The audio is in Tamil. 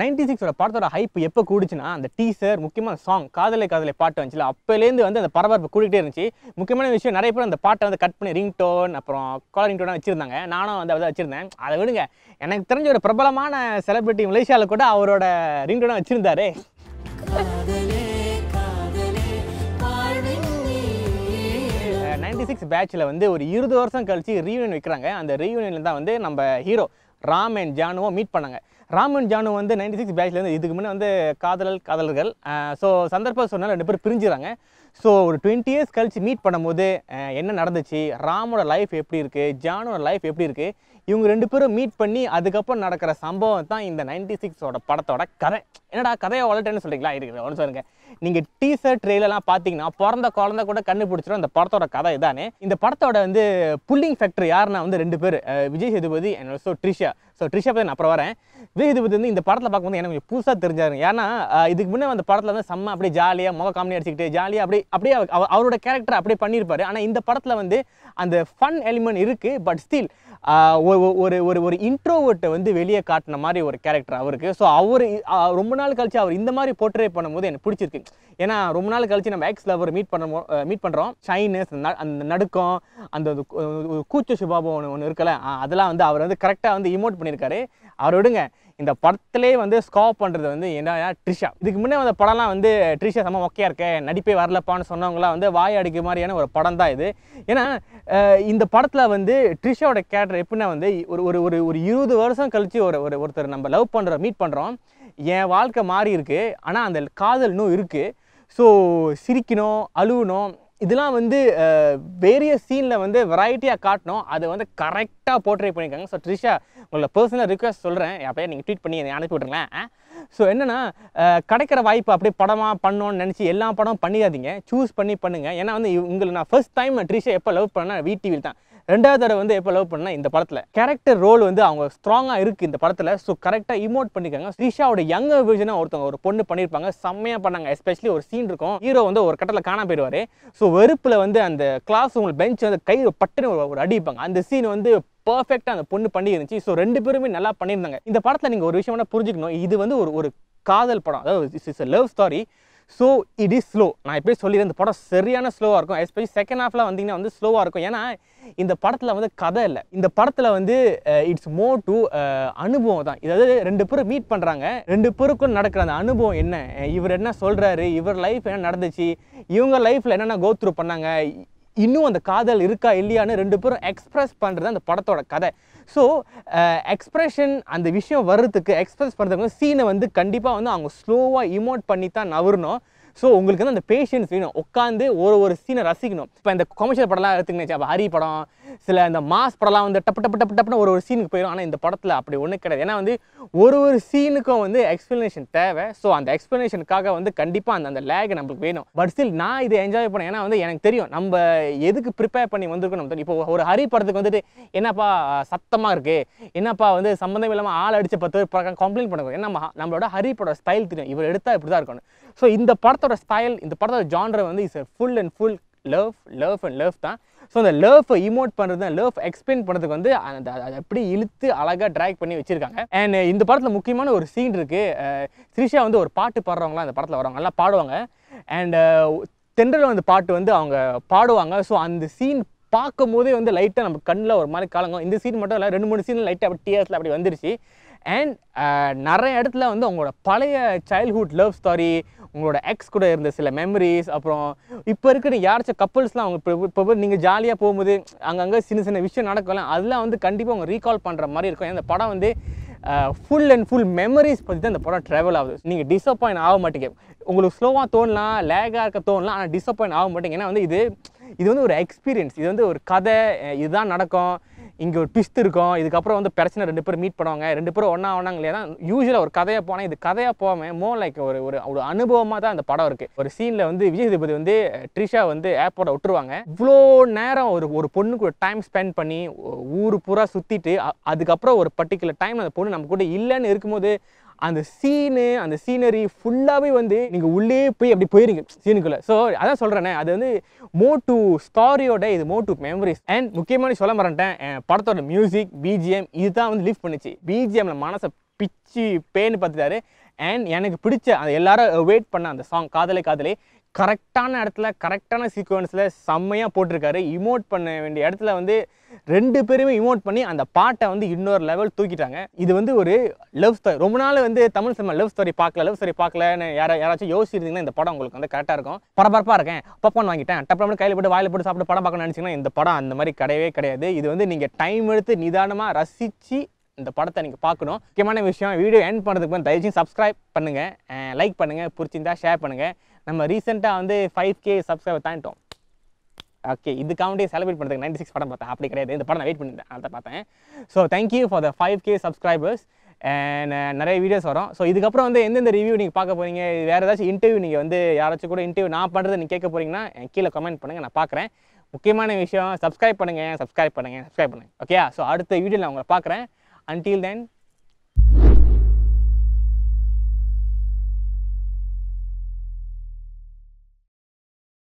நைன்டி சிக்ஸோட படத்தோட ஹைப் எப்போ கூடுச்சுன்னா அந்த டீசர் முக்கியமாக சாங் காதலை காதலை பாட்டு வந்துச்சு அப்போலேருந்து வந்து அந்த பரபரப்பு கூட்டிகிட்டே இருந்துச்சு முக்கியமான விஷயம் நிறைய பேர் அந்த பாட்டை வந்து கட் பண்ணி ரிங் டோன் அப்புறம் காலர் டோனாக வச்சுருந்தாங்க நானும் வந்து அதை வச்சுருந்தேன் அதை விடுங்க எனக்கு தெரிஞ்ச ஒரு பிரபலமான செலிபிரிட்டி மலேசியாவில் கூட அவரோட ரிங் டோனை வச்சுருந்தாரு நைன்டி சிக்ஸ் பேட்சில் வந்து ஒரு இருபது வருஷம் கழிச்சு ரீயூனியன் வைக்கிறாங்க அந்த ரீயூனியனில் தான் வந்து நம்ம ஹீரோ ராம் அண்ட் ஜானுவும் மீட் பண்ணாங்க ராமன் ஜானு வந்து நைன்டி சிக்ஸ் பேட்ச்லேருந்து இதுக்கு முன்னே வந்து காதலல் காதலர்கள் ஸோ சந்தர்ப்பம் சொன்னால் ரெண்டு பேரும் பிரிஞ்சுறாங்க ஸோ ஒரு டுவெண்ட்டி இயர்ஸ் கழித்து மீட் பண்ணும்போது என்ன நடந்துச்சு ராமோட லைஃப் எப்படி இருக்குது ஜானோட லைஃப் எப்படி இருக்குது இவங்க ரெண்டு பேரும் மீட் பண்ணி அதுக்கப்புறம் நடக்கிற சம்பவம் தான் இந்த நைன்டி சிக்ஸோட படத்தோட கதை என்னடா கதையை வளர்ட்டேன்னு சொல்கிறீங்களா இருக்குது ஒன்று சொல்லுங்கள் நீங்கள் டீசர் ட்ரெயிலெலாம் பார்த்தீங்கன்னா பிறந்த குழந்த கூட கண்டுபிடிச்சிடும் இந்த படத்தோட கதை இதானே இந்த படத்தோட வந்து புல்லிங் ஃபேக்டர் யாருன்னா வந்து ரெண்டு பேர் Vijay Sethupathi and so Trisha so Trisha பற்றி நான் அப்புறம் வரேன் விஜய் விஜயதுபதி வந்து இந்த படத்தில் பார்க்கும்போது எனக்கு கொஞ்சம் புதுசாக தெரிஞ்சாரு ஏன்னா இதுக்கு முன்னே அந்த படத்தில் வந்து செம்ம அப்படியே ஜாலியாக முக காமெடி அடிச்சுக்கிட்டு ஜாலியாக அப்படியே அப்படியே அவரோட கேரக்டர் அப்படியே பண்ணியிருப்பாரு ஆனால் இந்த படத்தில் வந்து அந்த ஃபன் எலிமெண்ட் இருக்குது பட் ஸ்டில் ஒரு ஒரு ஒரு இன்ட்ரோவர்ட்டை வந்து வெளியே காட்டின மாதிரி ஒரு கேரக்டர் அவருக்கு ஸோ அவர் ரொம்ப நாள் கழிச்சு அவர் இந்த மாதிரி போர்ட்ரேட் பண்ணும்போது எனக்கு பிடிச்சிருக்கு ஏன்னா ரொம்ப நாள் கழிச்சு நம்ம எக்ஸ் லவர் மீட் பண்ணுறோம் மீட் பண்ணுறோம் ஷைனஸ் அந்த நடுக்கம் அந்த கூச்ச சுபாபம் ஒன்று ஒன்று இருக்கல அதெல்லாம் வந்து அவர் வந்து கரெக்டாக வந்து இமோட் பண்ணியிருக்காரு அவர் விடுங்க இந்த படத்திலே வந்து ஸ்காப் பண்ணுறது வந்து என்ன ட்ரிஷா இதுக்கு முன்னே அந்த படம்லாம் வந்து ட்ரிஷா செம்ம ஒக்கையாக இருக்க நடிப்பே வரலப்பான்னு சொன்னவங்களாம் வந்து வாய் அடிக்கிற மாதிரியான ஒரு படம் தான் இது ஏன்னா இந்த படத்தில் வந்து ட்ரிஷாவோட கேரக்டர் எப்படின்னா வந்து ஒரு ஒரு ஒரு ஒரு இருபது வருஷம் கழித்து ஒரு ஒரு ஒருத்தர் நம்ம லவ் பண்ணுறோம் மீட் பண்ணுறோம் என் வாழ்க்கை மாறி இருக்குது ஆனால் அந்த காதல் இன்னும் இருக்குது ஸோ சிரிக்கணும் அழுகணும் இதெல்லாம் வந்து வேரிய சீனில் வந்து வெரைட்டியாக காட்டணும் அதை வந்து கரெக்டாக போர்ட்ரேட் பண்ணியிருக்காங்க ஸோ ட்ரிஷா உங்களை பர்சனல் ரிக்வஸ்ட் சொல்கிறேன் அப்படியே நீங்கள் ட்வீட் பண்ணி அனுப்பி விட்ருங்களேன் ஸோ என்னென்னா கிடைக்கிற வாய்ப்பு அப்படியே படமாக பண்ணோன்னு நினச்சி எல்லா படமும் பண்ணிடாதீங்க சூஸ் பண்ணி பண்ணுங்கள் ஏன்னா வந்து உங்களை நான் ஃபஸ்ட் டைம் ட்ரிஷா எப்போ லவ் பண்ணேன் விடிவில் தான் ரெண்டாவது தடவை வந்து எப்போ லவ் பண்ணால் இந்த படத்தில் கேரக்டர் ரோல் வந்து அவங்க ஸ்ட்ராங்காக இருக்குது இந்த படத்தில் ஸோ கரெக்டாக இமோட் பண்ணிக்காங்க ஸ்ரீஷாவோட யங்க விஷனாக ஒருத்தவங்க ஒரு பொண்ணு பண்ணியிருப்பாங்க செம்மையாக பண்ணாங்க எஸ்பெஷலி ஒரு சீன் இருக்கும் ஹீரோ வந்து ஒரு கட்டத்தில் காணாம போயிடுவார் ஸோ வெறுப்பில் வந்து அந்த கிளாஸ் உங்களுக்கு பெஞ்ச் வந்து கை பட்டுன்னு ஒரு அடிப்பாங்க அந்த சீன் வந்து பர்ஃபெக்டாக அந்த பொண்ணு பண்ணி இருந்துச்சு ஸோ ரெண்டு பேருமே நல்லா பண்ணியிருந்தாங்க இந்த படத்தில் நீங்கள் ஒரு விஷயம் புரிஞ்சுக்கணும் இது வந்து ஒரு ஒரு காதல் படம் அதாவது it's love story so it is slow நான் எப்படி சொல்லிடுறேன் இந்த படம் சரியான ஸ்லோவாக இருக்கும் எஸ்பெஷலி செகண்ட் ஹாஃபில் வந்தீங்கன்னா வந்து ஸ்லோவாக இருக்கும் ஏன்னா இந்த படத்தில் வந்து கதை இல்லை இந்த படத்தில் வந்து இட்ஸ் மோர் டு அனுபவம் தான் இதாவது ரெண்டு பேரும் மீட் பண்ணுறாங்க ரெண்டு பேருக்கும் நடக்கிற அந்த அனுபவம் என்ன இவர் என்ன சொல்கிறாரு இவர் லைஃப் என்ன நடந்துச்சு இவங்க லைஃப்பில் என்னென்ன கோத்ரூ பண்ணாங்க இன்னும் அந்த காதல் இருக்கா இல்லையான்னு ரெண்டு பேரும் எக்ஸ்ப்ரெஸ் பண்ணுறது அந்த படத்தோட கதை ஸோ எக்ஸ்ப்ரெஷன் அந்த விஷயம் வர்றதுக்கு எக்ஸ்ப்ரெஸ் பண்ணுறதுக்கு சீனை வந்து கண்டிப்பாக வந்து அவங்க ஸ்லோவாக இமோட் பண்ணி தான் நவரணும் ஸோ உங்களுக்கு வந்து அந்த பேஷன்ஸ் வேணும் உட்காந்து ஒரு ஒரு சீனை ரசிக்கணும் இப்போ இந்த கொமர்ஷியல் படம்லாம் எடுத்துக்கினேச்சு அப்போ ஹரி படம் சில இந்த மாஸ் படம்லாம் வந்து டப்பு டப்பு டப்பு டப்புனு ஒரு ஒரு சீனுக்கு போயிடும் ஆனால் இந்த படத்தில் அப்படி ஒன்றும் கிடையாது ஏன்னா வந்து ஒரு ஒரு சீனுக்கும் வந்து எக்ஸ்ப்ளனேஷன் தேவை ஸோ அந்த எக்ஸ்ப்ளனேஷனுக்காக வந்து கண்டிப்பாக அந்த அந்த லேக் நம்மளுக்கு வேணும் பட் ஸ்டில் நான் இதை என்ஜாய் பண்ணேன் ஏன்னா வந்து எனக்கு தெரியும் நம்ம எதுக்கு ப்ரிப்பேர் பண்ணி வந்திருக்கணும் தெரியும் இப்போ ஒரு ஹரி படத்துக்கு வந்துட்டு என்னப்பா சத்தமாக இருக்குது என்னப்பா வந்து சம்மந்தம் இல்லாமல் ஆள் அடித்து பத்து பேர் கம்ப்ளைண்ட் பண்ணுவோம் ஏன்னா நம்மளோட ஹரி படம் ஸ்டைல் தெரியும் இவர் எடுத்தால் இப்படி தான் இருக்கணும் ஸோ இந்த படத்தோட ஸ்டைல் இந்த படத்தோட ஜான்ரை வந்து is full and full love love and love தான் ஸோ அந்த லவ்வை இமோட் பண்ணுறது லவ் எக்ஸ்பிளைன் பண்ணுறதுக்கு வந்து அந்த அதை அப்படியே இழுத்து அழகாக ட்ராக் பண்ணி வச்சுருக்காங்க அண்ட் இந்த படத்தில் முக்கியமான ஒரு சீன் இருக்குது த்ரிஷா வந்து ஒரு பாட்டு பாடுறவங்களாம் அந்த படத்தில் வரவங்க நல்லா பாடுவாங்க அண்ட் தென்றல் வந்து பாட்டு வந்து அவங்க பாடுவாங்க ஸோ அந்த சீன் பார்க்கும் போதே வந்து லைட்டாக நம்ம கண்ணில் ஒரு மாதிரி காலங்கும் இந்த சீன் மட்டும் இல்லை ரெண்டு மூணு சீன் லைட்டாக அப்படி டீஎஸ்ல அப்படி வந்துருச்சு அண்ட் uh, நிறைய இடத்துல வந்து அவங்களோட பழைய சைல்ட்ஹுட் லவ் ஸ்டாரி உங்களோட எக்ஸ் கூட இருந்த சில மெமரிஸ் அப்புறம் இப்போ இருக்கிற யாராச்சும் கப்புள்ஸ்லாம் அவங்க இப்போ இப்போ நீங்கள் ஜாலியாக போகும்போது அங்கங்கே சின்ன சின்ன விஷயம் நடக்கலாம் அதெல்லாம் வந்து கண்டிப்பாக அவங்க ரீகால் பண்ணுற மாதிரி இருக்கும் அந்த படம் வந்து ஃபுல் அண்ட் ஃபுல் மெமரிஸ் பற்றி தான் அந்த படம் ட்ராவல் ஆகுது நீங்கள் டிசப்பாயின் ஆக மாட்டேங்க உங்களுக்கு ஸ்லோவாக தோணலாம் லேகாக இருக்க தோணலாம் ஆனால் டிசப்பாயின் ஆக மாட்டேங்க ஏன்னா வந்து இது இது வந்து ஒரு எக்ஸ்பீரியன்ஸ் இது வந்து ஒரு கதை இதுதான் நடக்கும் இங்கே ஒரு பிஸ்து இருக்கும் இதுக்கப்புறம் வந்து பிரச்சனை ரெண்டு பேரும் மீட் பண்ணுவாங்க ரெண்டு பேரும் ஒன்றா ஒன்றாங்க இல்லையா தான் யூஸ்வலாக ஒரு கதையாக போனால் இது கதையாக போகாமல் மோ லைக் ஒரு ஒரு ஒரு அனுபவமாக தான் அந்த படம் இருக்குது ஒரு சீனில் வந்து விஜய் சேதுபதி வந்து ட்ரிஷா வந்து ஏர்போர்ட்டை விட்டுருவாங்க இவ்வளோ நேரம் ஒரு ஒரு பொண்ணு கூட டைம் ஸ்பெண்ட் பண்ணி ஊர் பூரா சுற்றிட்டு அதுக்கப்புறம் ஒரு பர்டிகுலர் டைம் அந்த பொண்ணு நம்ம கூட இல்லைன்னு இருக்கும்போது அந்த சீனு அந்த சீனரி ஃபுல்லாகவே வந்து நீங்கள் உள்ளே போய் அப்படி போயிருங்க சீனுக்குள்ளே ஸோ அதான் சொல்கிறேனே அது வந்து மோ டு ஸ்டாரியோட இது மோ டு மெமரிஸ் அண்ட் முக்கியமான சொல்ல மாட்டேன் படத்தோட மியூசிக் பிஜிஎம் இதுதான் வந்து லிஃப்ட் பண்ணுச்சு பிஜிஎம்ல மனசை பிச்சு பேன்னு பார்த்துட்டாரு அண்ட் எனக்கு பிடிச்ச அந்த எல்லாரும் வெயிட் பண்ண அந்த சாங் காதலே காதலே கரெக்டான இடத்துல கரெக்டான சீக்வன்ஸில் செம்மையாக போட்டிருக்காரு இமோட் பண்ண வேண்டிய இடத்துல வந்து ரெண்டு பேருமே இமோட் பண்ணி அந்த பாட்டை வந்து இன்னொரு லெவல் தூக்கிட்டாங்க இது வந்து ஒரு லவ் ஸ்டோரி ரொம்ப நாள் வந்து தமிழ் சினிமா லவ் ஸ்டோரி பார்க்கல லவ் ஸ்டோரி பார்க்கலன்னு யாரா யாராச்சும் யோசிச்சிருந்தீங்கன்னா இந்த படம் உங்களுக்கு வந்து கரெக்டாக இருக்கும் பரபரப்பாக இருக்கேன் பப்பான் வாங்கிட்டேன் டப்பரம் கையில் போட்டு வாயில் போட்டு சாப்பிட்டு படம் பார்க்கணும்னு நினச்சிங்கன்னா இந்த படம் அந்த மாதிரி கிடையவே கிடையாது இது வந்து நீங்கள் டைம் எடுத்து நிதானமாக ரசித்து இந்த படத்தை நீங்கள் பார்க்கணும் முக்கியமான விஷயம் வீடியோ எண்ட் பண்ணுறதுக்கு மேலே தயவுசெய்து சப்ஸ்கிரைப் பண்ணுங்கள் லைக் பண்ணுங்கள் பிடிச்சிருந்தா ஷேர் பண்ணுங்கள் நம்ம ரீசெண்டாக வந்து ஃபைவ் கே சப்ஸ்கிரைபர் தாண்டிட்டோம் ஓகே இதுக்காகவே செலிப்ரேட் பண்ணுறதுக்கு நைன்டி சிக்ஸ் படம் பார்த்தேன் அப்படி கிடையாது இந்த படம் நான் வெயிட் பண்ணியிருந்தேன் அதை பார்த்தேன் so thank you for the five K subscribers நிறைய வீடியோஸ் வரும் ஸோ இதுக்கப்புறம் வந்து எந்தெந்த ரிவ்யூ நீங்கள் பார்க்க போகிறீங்க வேறு ஏதாச்சும் இன்டர்வியூ நீங்கள் வந்து யாராச்சும் கூட இன்டர்வியூ நான் பண்ணுறது நீங்கள் கேட்க போகிறீங்கன்னா கீழே கமெண்ட் பண்ணுங்கள் நான் பார்க்குறேன் முக்கியமான விஷயம் சப்ஸ்கிரைப் பண்ணுங்கள் சப்ஸ்கிரைப் பண்ணுங்கள் சப்ஸ்கிரைப் பண்ணுங்கள் ஓகே ஸோ அடுத்த வீடியோவில் நான் உங்களை பார்க்குறேன் Until then,